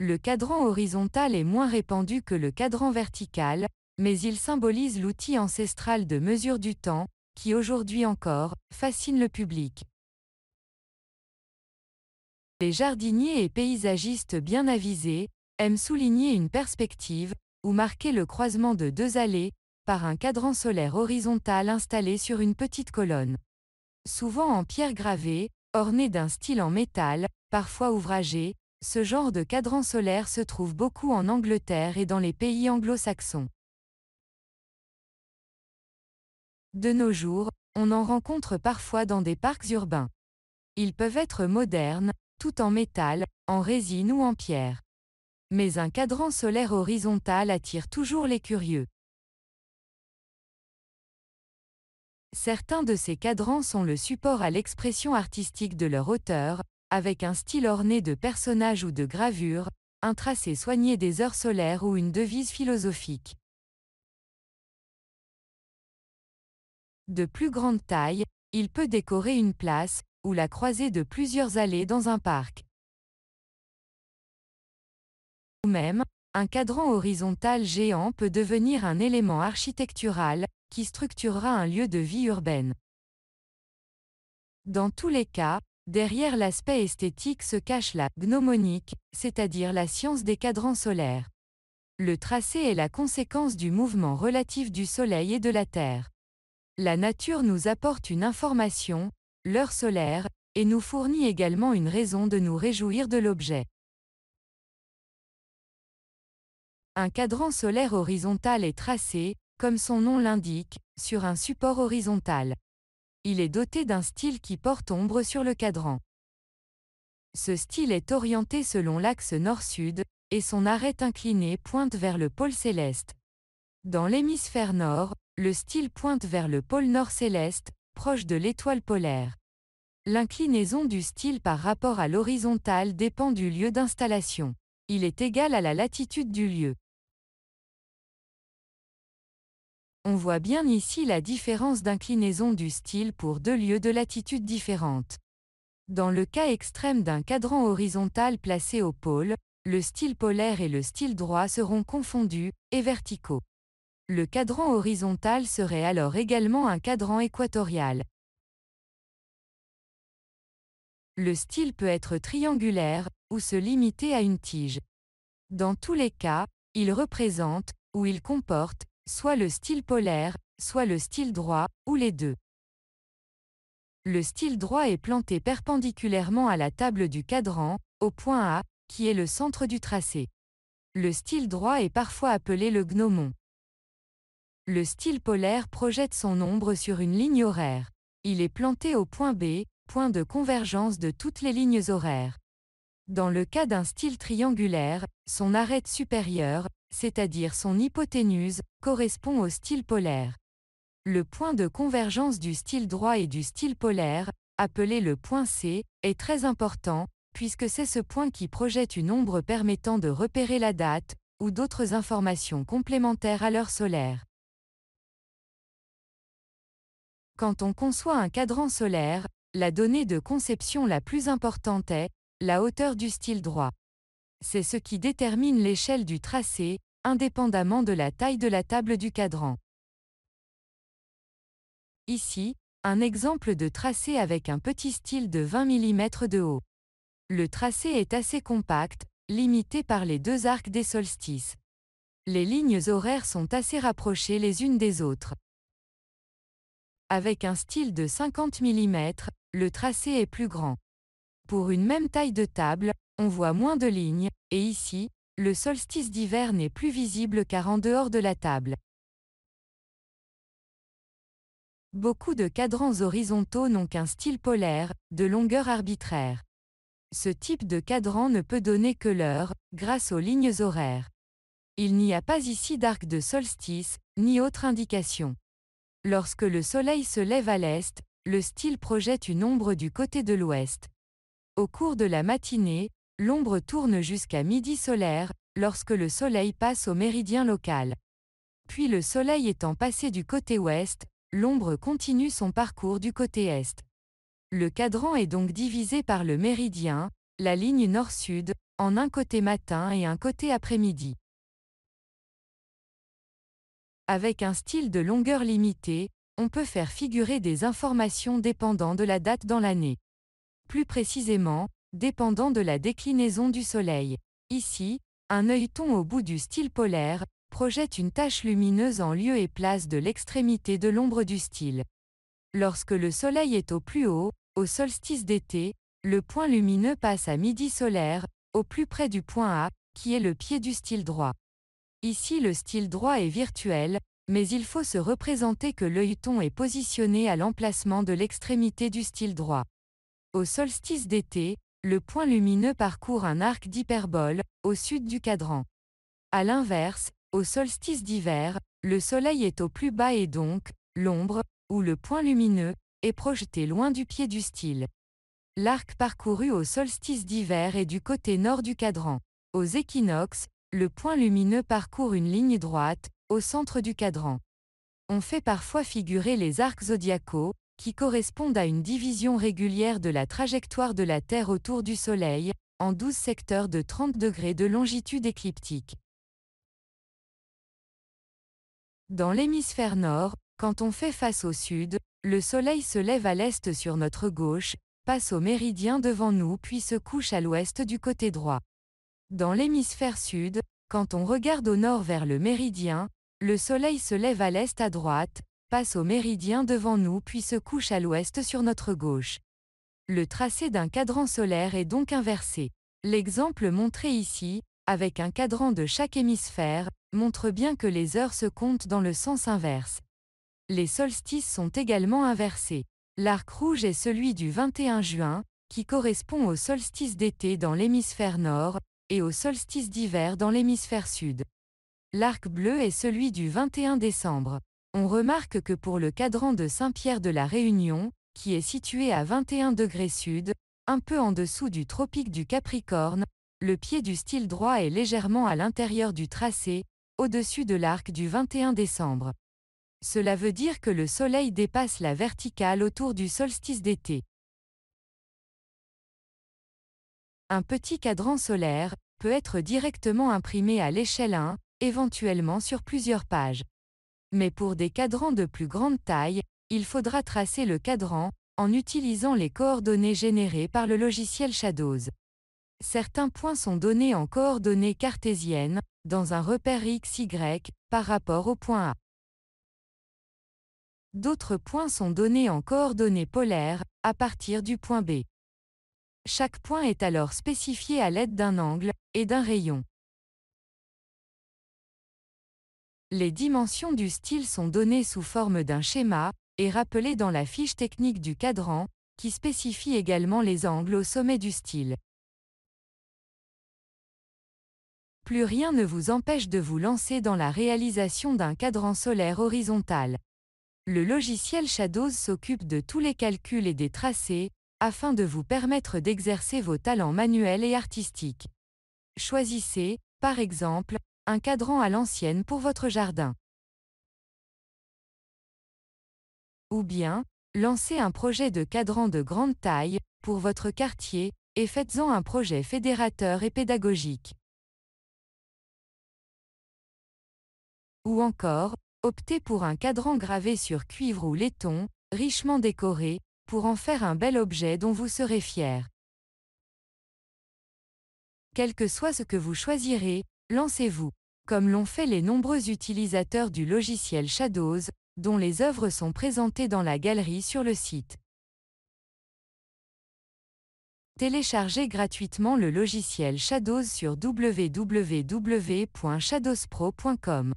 Le cadran horizontal est moins répandu que le cadran vertical, mais il symbolise l'outil ancestral de mesure du temps, qui aujourd'hui encore, fascine le public. Les jardiniers et paysagistes bien avisés aiment souligner une perspective, ou marquer le croisement de deux allées, par un cadran solaire horizontal installé sur une petite colonne. Souvent en pierre gravée, ornée d'un style en métal, parfois ouvragé, ce genre de cadran solaire se trouve beaucoup en Angleterre et dans les pays anglo-saxons. De nos jours, on en rencontre parfois dans des parcs urbains. Ils peuvent être modernes, tout en métal, en résine ou en pierre. Mais un cadran solaire horizontal attire toujours les curieux. Certains de ces cadrans sont le support à l'expression artistique de leur auteur, avec un style orné de personnages ou de gravures, un tracé soigné des heures solaires ou une devise philosophique. De plus grande taille, il peut décorer une place, ou la croisée de plusieurs allées dans un parc. Ou même, un cadran horizontal géant peut devenir un élément architectural, qui structurera un lieu de vie urbaine. Dans tous les cas, Derrière l'aspect esthétique se cache la gnomonique, c'est-à-dire la science des cadrans solaires. Le tracé est la conséquence du mouvement relatif du Soleil et de la Terre. La nature nous apporte une information, l'heure solaire, et nous fournit également une raison de nous réjouir de l'objet. Un cadran solaire horizontal est tracé, comme son nom l'indique, sur un support horizontal. Il est doté d'un style qui porte ombre sur le cadran. Ce style est orienté selon l'axe nord-sud, et son arête inclinée pointe vers le pôle céleste. Dans l'hémisphère nord, le style pointe vers le pôle nord céleste, proche de l'étoile polaire. L'inclinaison du style par rapport à l'horizontale dépend du lieu d'installation. Il est égal à la latitude du lieu. On voit bien ici la différence d'inclinaison du style pour deux lieux de latitude différentes. Dans le cas extrême d'un cadran horizontal placé au pôle, le style polaire et le style droit seront confondus, et verticaux. Le cadran horizontal serait alors également un cadran équatorial. Le style peut être triangulaire, ou se limiter à une tige. Dans tous les cas, il représente, ou il comporte, soit le style polaire, soit le style droit, ou les deux. Le style droit est planté perpendiculairement à la table du cadran, au point A, qui est le centre du tracé. Le style droit est parfois appelé le gnomon. Le style polaire projette son ombre sur une ligne horaire. Il est planté au point B, point de convergence de toutes les lignes horaires. Dans le cas d'un style triangulaire, son arête supérieure, c'est-à-dire son hypoténuse, correspond au style polaire. Le point de convergence du style droit et du style polaire, appelé le point C, est très important, puisque c'est ce point qui projette une ombre permettant de repérer la date, ou d'autres informations complémentaires à l'heure solaire. Quand on conçoit un cadran solaire, la donnée de conception la plus importante est la hauteur du style droit. C'est ce qui détermine l'échelle du tracé, indépendamment de la taille de la table du cadran. Ici, un exemple de tracé avec un petit style de 20 mm de haut. Le tracé est assez compact, limité par les deux arcs des solstices. Les lignes horaires sont assez rapprochées les unes des autres. Avec un style de 50 mm, le tracé est plus grand. Pour une même taille de table, on voit moins de lignes, et ici, le solstice d'hiver n'est plus visible car en dehors de la table. Beaucoup de cadrans horizontaux n'ont qu'un style polaire, de longueur arbitraire. Ce type de cadran ne peut donner que l'heure, grâce aux lignes horaires. Il n'y a pas ici d'arc de solstice, ni autre indication. Lorsque le soleil se lève à l'est, le style projette une ombre du côté de l'ouest. Au cours de la matinée, l'ombre tourne jusqu'à midi solaire, lorsque le soleil passe au méridien local. Puis le soleil étant passé du côté ouest, l'ombre continue son parcours du côté est. Le cadran est donc divisé par le méridien, la ligne nord-sud, en un côté matin et un côté après-midi. Avec un style de longueur limitée, on peut faire figurer des informations dépendant de la date dans l'année. Plus précisément, dépendant de la déclinaison du Soleil. Ici, un œilleton au bout du style polaire projette une tache lumineuse en lieu et place de l'extrémité de l'ombre du style. Lorsque le Soleil est au plus haut, au solstice d'été, le point lumineux passe à midi solaire, au plus près du point A, qui est le pied du style droit. Ici le style droit est virtuel, mais il faut se représenter que l'œilleton est positionné à l'emplacement de l'extrémité du style droit. Au solstice d'été, le point lumineux parcourt un arc d'hyperbole, au sud du cadran. À l'inverse, au solstice d'hiver, le soleil est au plus bas et donc, l'ombre, ou le point lumineux, est projeté loin du pied du style. L'arc parcouru au solstice d'hiver est du côté nord du cadran. Aux équinoxes, le point lumineux parcourt une ligne droite, au centre du cadran. On fait parfois figurer les arcs zodiacaux, qui correspondent à une division régulière de la trajectoire de la Terre autour du Soleil, en 12 secteurs de 30 degrés de longitude écliptique. Dans l'hémisphère nord, quand on fait face au sud, le Soleil se lève à l'est sur notre gauche, passe au méridien devant nous puis se couche à l'ouest du côté droit. Dans l'hémisphère sud, quand on regarde au nord vers le méridien, le Soleil se lève à l'est à droite, passe au méridien devant nous puis se couche à l'ouest sur notre gauche. Le tracé d'un cadran solaire est donc inversé. L'exemple montré ici, avec un cadran de chaque hémisphère, montre bien que les heures se comptent dans le sens inverse. Les solstices sont également inversés. L'arc rouge est celui du 21 juin, qui correspond au solstice d'été dans l'hémisphère nord, et au solstice d'hiver dans l'hémisphère sud. L'arc bleu est celui du 21 décembre on remarque que pour le cadran de Saint-Pierre de la Réunion, qui est situé à 21 degrés sud, un peu en dessous du tropique du Capricorne, le pied du style droit est légèrement à l'intérieur du tracé, au-dessus de l'arc du 21 décembre. Cela veut dire que le Soleil dépasse la verticale autour du solstice d'été. Un petit cadran solaire peut être directement imprimé à l'échelle 1, éventuellement sur plusieurs pages. Mais pour des cadrans de plus grande taille, il faudra tracer le cadran, en utilisant les coordonnées générées par le logiciel Shadows. Certains points sont donnés en coordonnées cartésiennes, dans un repère XY, par rapport au point A. D'autres points sont donnés en coordonnées polaires, à partir du point B. Chaque point est alors spécifié à l'aide d'un angle, et d'un rayon. Les dimensions du style sont données sous forme d'un schéma, et rappelées dans la fiche technique du cadran, qui spécifie également les angles au sommet du style. Plus rien ne vous empêche de vous lancer dans la réalisation d'un cadran solaire horizontal. Le logiciel Shadows s'occupe de tous les calculs et des tracés, afin de vous permettre d'exercer vos talents manuels et artistiques. Choisissez, par exemple, un cadran à l'ancienne pour votre jardin. Ou bien, lancez un projet de cadran de grande taille, pour votre quartier, et faites-en un projet fédérateur et pédagogique. Ou encore, optez pour un cadran gravé sur cuivre ou laiton, richement décoré, pour en faire un bel objet dont vous serez fier. Quel que soit ce que vous choisirez, lancez-vous comme l'ont fait les nombreux utilisateurs du logiciel Shadows, dont les œuvres sont présentées dans la galerie sur le site. Téléchargez gratuitement le logiciel Shadows sur www.shadowspro.com.